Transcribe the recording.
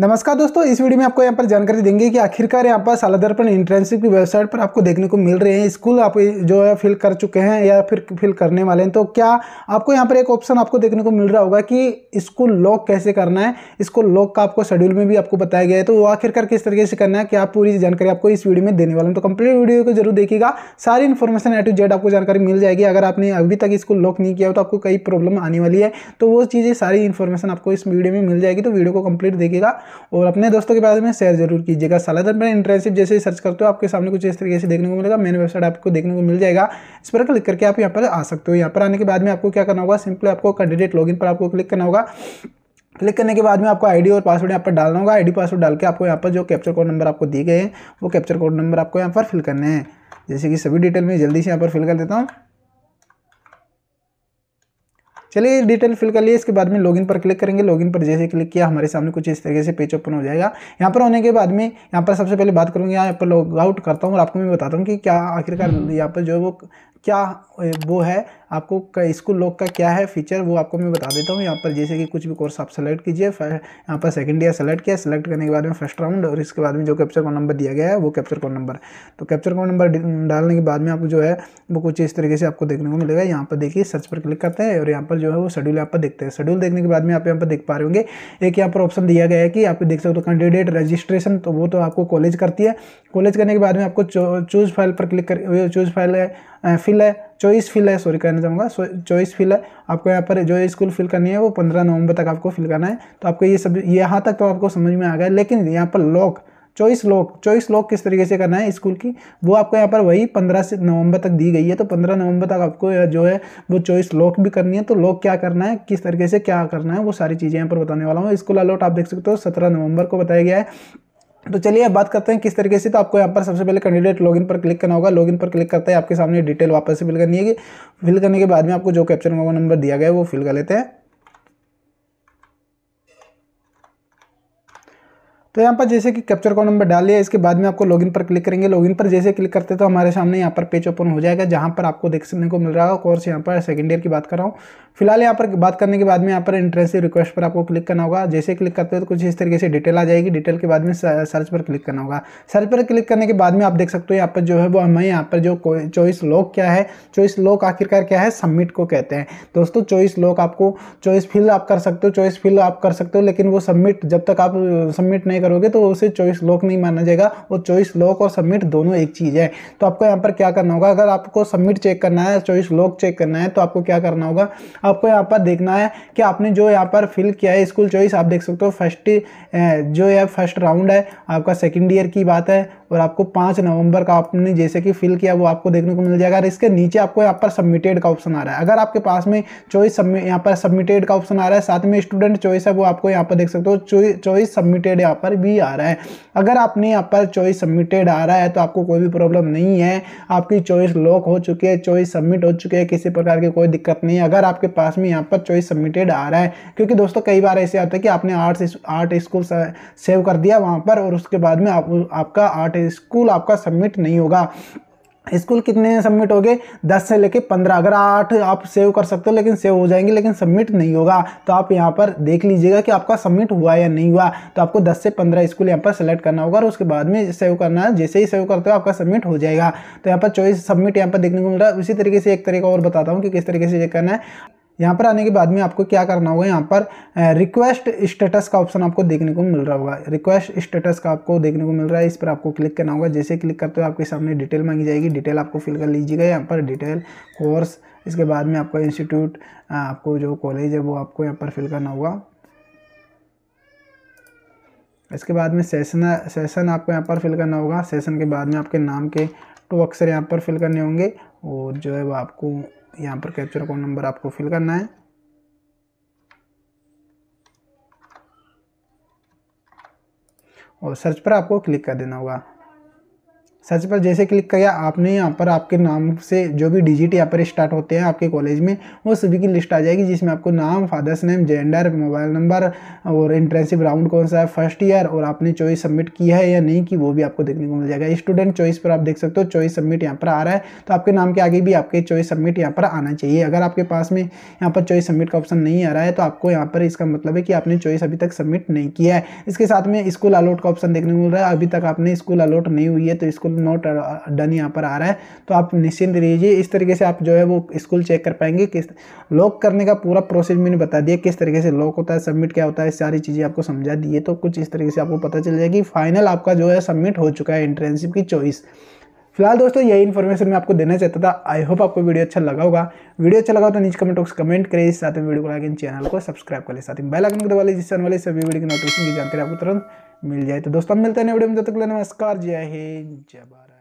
नमस्कार दोस्तों इस वीडियो में आपको यहाँ पर जानकारी देंगे कि आखिरकार यहाँ पर साला दर्पण इंटर्नशिप की वेबसाइट पर आपको देखने को मिल रहे हैं स्कूल आप जो है फिल कर चुके हैं या फिर फिल करने वाले हैं तो क्या आपको यहाँ पर एक ऑप्शन आपको देखने को मिल रहा होगा कि इसको लॉक कैसे करना है इसको लॉक का आपको शेड्यूल में भी आपको बताया गया है तो वो आखिरकार किस तरीके से करना है क्या पूरी जानकारी आपको इस वीडियो में देने वाले हूँ तो कंप्लीट वीडियो को जरूर देखिएगा सारी इन्फॉर्मेशन ए टू जेड आपको जानकारी मिल जाएगी अगर आपने अभी तक इसको लॉक नहीं किया हो तो आपको कई प्रॉब्लम आने वाली है तो वो चीज़ें सारी इन्फॉर्मेशन आपको इस वीडियो में मिल जाएगी तो वीडियो को कंप्लीट देखिएगा और अपने दोस्तों के बारे में शेयर जरूर कीजिएगा सलाधन पर इंटर्नशिप जैसे ही सर्च करते हो आपके सामने कुछ इस तरीके से देखने को मिलेगा मेन वेबसाइट आपको देखने को मिल जाएगा इस पर क्लिक करके आप यहाँ पर आ सकते हो यहाँ पर आने के बाद में आपको क्या करना होगा सिंपली आपको कैंडिडेट लॉग पर आपको क्लिक करना होगा क्लिक करने के बाद में आपको आईडी और पासवर्ड यहाँ पर डालना होगा आईडी पासवर्ड डाल के आपको यहाँ पर जो कैप्चर कोड नंबर आपको दिए गए हैं वो कैप्चर कोड नंबर आपको यहाँ पर फिल करने हैं जैसे कि सभी डिटेल में जल्दी से यहाँ पर फिल कर देता हूँ चलिए डिटेल फिल कर लिए इसके बाद में लॉगिन पर क्लिक करेंगे लॉगिन पर जैसे क्लिक किया हमारे सामने कुछ इस तरीके से पेज ओपन हो जाएगा यहाँ पर होने के बाद में यहाँ पर सबसे पहले बात करूँगी यहाँ पर लॉग आउट करता हूँ और आपको मैं बताता हूँ कि क्या आखिरकार यहाँ पर जो वो क्या वो है आपको इसको लॉक का क्या है फीचर वो आपको मैं बता देता हूँ यहाँ पर जैसे कि कुछ भी कोर्स आप सेलेक्ट कीजिए यहाँ पर सेकेंड ईयर सेलेक्ट किया सेलेक्ट करने के बाद में फर्स्ट राउंड और इसके बाद में जो कैप्चर कोड नंबर दिया गया है वो कैप्चर कोड नंबर तो कैप्चर कोड नंबर डालने के बाद में आप जो है वो कुछ इस तरीके से आपको देखने को मिलेगा यहाँ पर देखिए सर्च पर क्लिक करते हैं और यहाँ पर जो है वो शेड्यूल यहाँ पर देखते हैं शेड्यूल देखने के बाद में आप यहाँ पर देख पा रहे होंगे एक यहाँ पर ऑप्शन दिया गया है कि आप देख सकते हो कैंडिडेट रजिस्ट्रेशन तो वो तो आपको कॉलेज करती है कॉलेज करने के बाद में आपको चूज़ फाइल पर क्लिक कर चूज़ फाइल है फिल है चॉइस फिल है सॉरी कहना चाहूँगा चॉइस फिल है आपको यहाँ पर जो स्कूल फिल करनी है वो पंद्रह नवंबर तक आपको फिल करना है तो आपको ये सब यहाँ तक तो आपको समझ में आ गया लेकिन यहाँ पर lock choice lock choice lock किस तरीके से करना है स्कूल की वो आपको यहाँ पर वही पंद्रह से नवंबर तक दी गई है तो पंद्रह नवंबर तक आपको जो है वो चॉइस लॉक भी करनी है तो लॉक क्या करना है किस तरीके से क्या करना है वो सारी चीज़ें यहाँ पर बताने वाला हूँ स्कूल अलॉट आप देख सकते हो सत्रह नवंबर को बताया गया है तो चलिए अब बात करते हैं किस तरीके से तो आपको यहाँ पर सबसे पहले कैंडिडेट लॉगिन पर क्लिक करना होगा लॉगिन पर क्लिक करते हैं आपके सामने डिटेल वापस से फिल करनी है फिल करने के बाद में आपको जो कैप्चर नंबर दिया गया है वो फिल कर लेते हैं तो यहाँ पर जैसे कि कैप्चर कोड नंबर डाल लिया इसके बाद में आपको लॉगिन पर क्लिक करेंगे लॉगिन पर जैसे क्लिक करते तो हमारे सामने यहाँ पर पेज ओपन हो जाएगा जहाँ पर आपको देखने को मिल रहा है कोर्स यहाँ पर सेकेंड ईयर की बात कर रहा हूँ फिलहाल यहाँ पर बात करने के बाद में यहाँ पर इंट्रेंस रिक्वेस्ट पर आपको क्लिक करना होगा जैसे क्लिक करते हो तो कुछ इस तरीके से डिटेल आ जाएगी डिटेल के बाद में सर्च पर क्लिक करना होगा सर्च पर क्लिक करने के बाद में आप देख सकते हो यहाँ पर जो है वो हमें यहाँ पर जो चॉइस लॉक क्या है चॉइस लॉक आखिरकार क्या है सबमिट को कहते हैं दोस्तों चॉइस लॉक आपको चॉइस फिल आप कर सकते हो चॉइस फिल आप कर सकते हो लेकिन वो सबमिट जब तक आप सबमिट नहीं करोगे तो उसे चॉइस लॉक नहीं माना जाएगा और चॉइस लॉक और सबमिट दोनों एक चीज़ है तो आपको यहाँ पर क्या करना होगा अगर आपको सबमिट चेक करना है चॉइस लॉक चेक करना है तो आपको क्या करना होगा आपको यहाँ पर देखना है कि आपने जो यहाँ पर फिल किया है स्कूल चॉइस आप देख सकते हो फर्स्ट जो है फर्स्ट राउंड है आपका सेकेंड ईयर की बात है और आपको पाँच नवंबर का आपने जैसे कि फिल किया वो आपको देखने को मिल जाएगा और इसके नीचे आपको यहाँ पर सबमिटेड का ऑप्शन आ रहा है अगर आपके पास में चॉइस सबमिट यहाँ पर सबमिटेड का ऑप्शन आ रहा है साथ में स्टूडेंट चॉइस है वो आपको यहाँ पर देख सकते हो चॉइस सबमिटेड यहाँ पर पर भी आ रहा है अगर आपने यहाँ पर चॉइस सबमिटेड आ रहा है तो आपको कोई भी प्रॉब्लम नहीं है आपकी चॉइस लॉक हो चुकी है चॉइस सबमिट हो चुकी है किसी प्रकार की कोई दिक्कत नहीं है अगर आपके पास में यहाँ पर चॉइस सबमिटेड आ रहा है क्योंकि दोस्तों कई बार ऐसे आता है कि आपने आर्ट आर्ट स्कूल सेव कर दिया वहाँ पर और उसके बाद में आप, आपका आर्ट स्कूल आपका सबमिट नहीं होगा स्कूल कितने सबमिट हो गए दस से लेके पंद्रह अगर आठ आप सेव कर सकते हो लेकिन सेव हो जाएंगे लेकिन सबमिट नहीं होगा तो आप यहाँ पर देख लीजिएगा कि आपका सबमिट हुआ या नहीं हुआ तो आपको दस से पंद्रह स्कूल यहाँ पर सेलेक्ट करना होगा और उसके बाद में सेव करना है जैसे ही सेव करते हो आपका सबमिट हो जाएगा तो यहाँ पर चॉइस सबमिट यहाँ पर देखने को मिल रहा है उसी तरीके से एक तरीका और बताता हूँ कि किस तरीके से चेक करना है यहाँ पर आने के बाद में आपको क्या करना होगा यहाँ पर रिक्वेस्ट स्टेटस का ऑप्शन आपको देखने को मिल रहा होगा रिक्वेस्ट स्टेटस का आपको देखने को मिल रहा है इस पर आपको क्लिक करना होगा जैसे क्लिक करते हो आपके सामने डिटेल मांगी जाएगी डिटेल आपको फिल कर लीजिएगा यहाँ पर डिटेल कोर्स इसके बाद में आपका इंस्टीट्यूट आपको जो कॉलेज है वो आपको यहाँ पर फिल करना होगा इसके बाद में सेशन सेशन आपको यहाँ पर फिल करना होगा सेशन के बाद में आपके नाम के टू अक्सर यहाँ पर फिल करने होंगे और जो है वो आपको यहाँ पर कैप्चर कोड नंबर आपको फिल करना है और सर्च पर आपको क्लिक कर देना होगा सर्च पर जैसे क्लिक किया आपने यहाँ पर आपके नाम से जो भी डिजिट यहाँ पर स्टार्ट होते हैं आपके कॉलेज में वो सभी की लिस्ट आ जाएगी जिसमें आपको नाम father's name gender mobile number और इंटर्नशिप राउंड कौन सा है फर्स्ट ईयर और आपने चॉइस सबमिट किया है या नहीं कि वो भी आपको देखने को मिल जाएगा स्टूडेंट चॉइस पर आप देख सकते हो चॉइस सबमिट यहाँ पर आ रहा है तो आपके नाम के आगे भी आपके चॉइस सबमिट यहाँ पर आना चाहिए अगर आपके पास में यहाँ पर चॉइस सबमिट का ऑप्शन नहीं आ रहा है तो आपको यहाँ पर इसका मतलब है कि आपने चॉइस अभी तक सबमिट नहीं किया है इसके साथ में स्कूल अलॉट का ऑप्शन देखने को मिल रहा है अभी तक आपने स्कूल अलॉट नहीं हुई है तो school note done uh, uh, यहाँ पर आ रहा है तो आप निश्चिंत रहिए इस तरीके से आप जो है वो स्कूल चेक कर पाएंगे किस लॉक करने का पूरा प्रोसेस मैंने बता दिया किस तरीके से लॉक होता है सबमिट क्या होता है सारी चीज़ें आपको समझा दिए तो कुछ इस तरीके से आपको पता चल जाएगी फाइनल आपका जो है सबमिट हो चुका है इंटर्नशिप की चॉइस फिलहाल दोस्तों यही इन्फॉर्मेशन मैं आपको देना चाहता था आई होप आपको वीडियो अच्छा लगा होगा वीडियो अच्छा लगा तो नीचे कमेंट बॉक्स कमेंट करें इस साथ में वीडियो को लाइक इन चैनल को सब्सक्राइब करें साथ ही बेल आइकन को दबा लीजिए जिससे आने वाले सभी वीडियो की नोटिफिकेशन की जानकारी आपको तुरंत मिल जाए तो दोस्तों मिलते हैं वीडियो में तब तक नमस्कार जय हिंद जय भारत